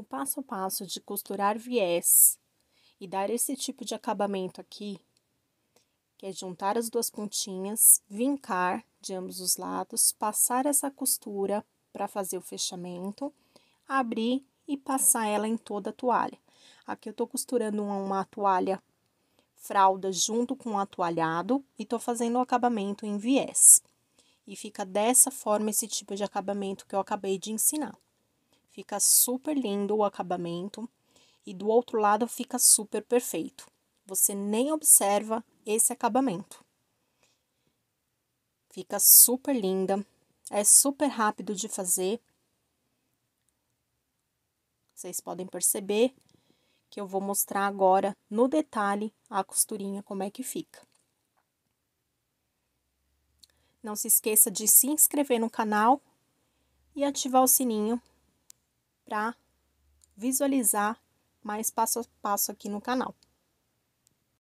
o passo a passo de costurar viés e dar esse tipo de acabamento aqui, que é juntar as duas pontinhas, vincar de ambos os lados, passar essa costura para fazer o fechamento, abrir e passar ela em toda a toalha. Aqui eu tô costurando uma, toalha fralda junto com o atualhado e tô fazendo o acabamento em viés. E fica dessa forma esse tipo de acabamento que eu acabei de ensinar. Fica super lindo o acabamento e do outro lado fica super perfeito. Você nem observa esse acabamento. Fica super linda, é super rápido de fazer. Vocês podem perceber que eu vou mostrar agora no detalhe a costurinha como é que fica. Não se esqueça de se inscrever no canal e ativar o sininho para visualizar mais passo a passo aqui no canal.